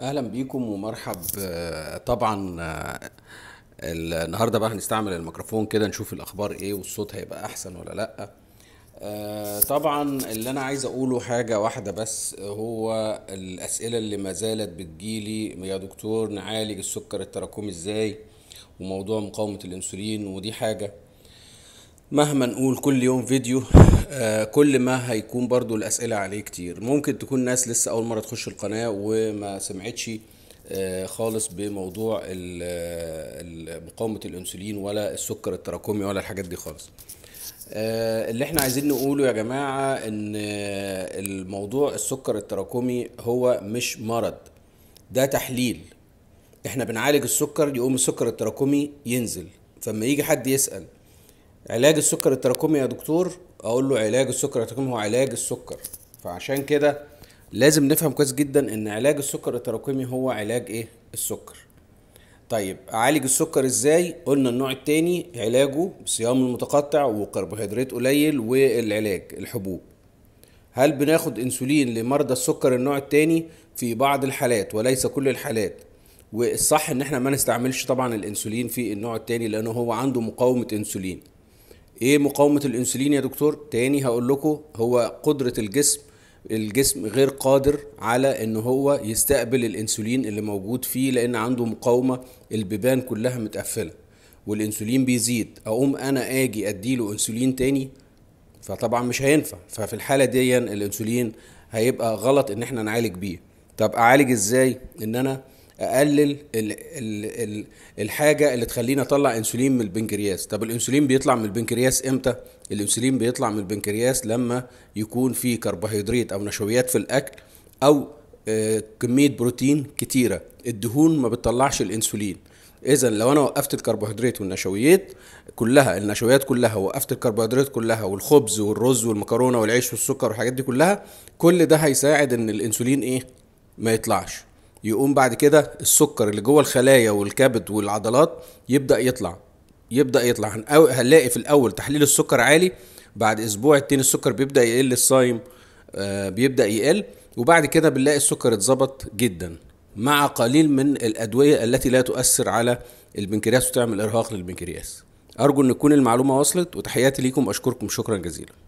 اهلا بيكم ومرحب آه، طبعا آه، النهارده بقى هنستعمل الميكروفون كده نشوف الاخبار ايه والصوت هيبقى احسن ولا لا آه، طبعا اللي انا عايز اقوله حاجه واحده بس هو الاسئله اللي ما زالت بتجيلي يا دكتور نعالج السكر التراكمي ازاي وموضوع مقاومه الانسولين ودي حاجه مهما نقول كل يوم فيديو آه، كل ما هيكون برضو الأسئلة عليه كتير ممكن تكون ناس لسه أول مرة تخش القناة وما سمعتش آه، خالص بموضوع آه، مقاومة الأنسولين ولا السكر التراكمي ولا الحاجات دي خالص اللي احنا عايزين نقوله يا جماعة ان الموضوع السكر التراكمي هو مش مرض ده تحليل احنا بنعالج السكر يقوم السكر التراكمي ينزل فما يجي حد يسأل علاج السكر التراكمي يا دكتور اقول له علاج السكر التراكمي هو علاج السكر فعشان كده لازم نفهم كويس جدا ان علاج السكر التراكمي هو علاج ايه السكر طيب اعالج السكر ازاي قلنا النوع التاني علاجه صيام المتقطع وكربوهيدرات قليل والعلاج الحبوب هل بناخد انسولين لمرضى السكر النوع التاني في بعض الحالات وليس كل الحالات والصح ان احنا ما نستعملش طبعا الانسولين في النوع التاني لانه هو عنده مقاومه انسولين ايه مقاومه الانسولين يا دكتور تاني هقول لكم هو قدره الجسم الجسم غير قادر على ان هو يستقبل الانسولين اللي موجود فيه لان عنده مقاومه البيبان كلها متقفله والانسولين بيزيد اقوم انا اجي اديله انسولين تاني فطبعا مش هينفع ففي الحاله دي الانسولين هيبقى غلط ان احنا نعالج بيه طب اعالج ازاي ان انا اقلل الـ الـ الـ الحاجه اللي تخليني اطلع انسولين من البنكرياس طب الانسولين بيطلع من البنكرياس امتى الانسولين بيطلع من البنكرياس لما يكون في كربوهيدرات او نشويات في الاكل او آه، كميه بروتين كتيره الدهون ما بتطلعش الانسولين اذا لو انا وقفت الكربوهيدرات والنشويات كلها النشويات كلها وقفت الكربوهيدرات كلها والخبز والرز والمكرونه والعيش والسكر والحاجات دي كلها كل ده هيساعد ان الانسولين ايه ما يطلعش يقوم بعد كده السكر اللي جوه الخلايا والكبد والعضلات يبدا يطلع يبدا يطلع هنلاقي في الاول تحليل السكر عالي بعد اسبوع التاني السكر بيبدا يقل الصايم آه، بيبدا يقل وبعد كده بنلاقي السكر اتظبط جدا مع قليل من الادويه التي لا تؤثر على البنكرياس وتعمل ارهاق للبنكرياس ارجو ان تكون المعلومه وصلت وتحياتي ليكم اشكركم شكرا جزيلا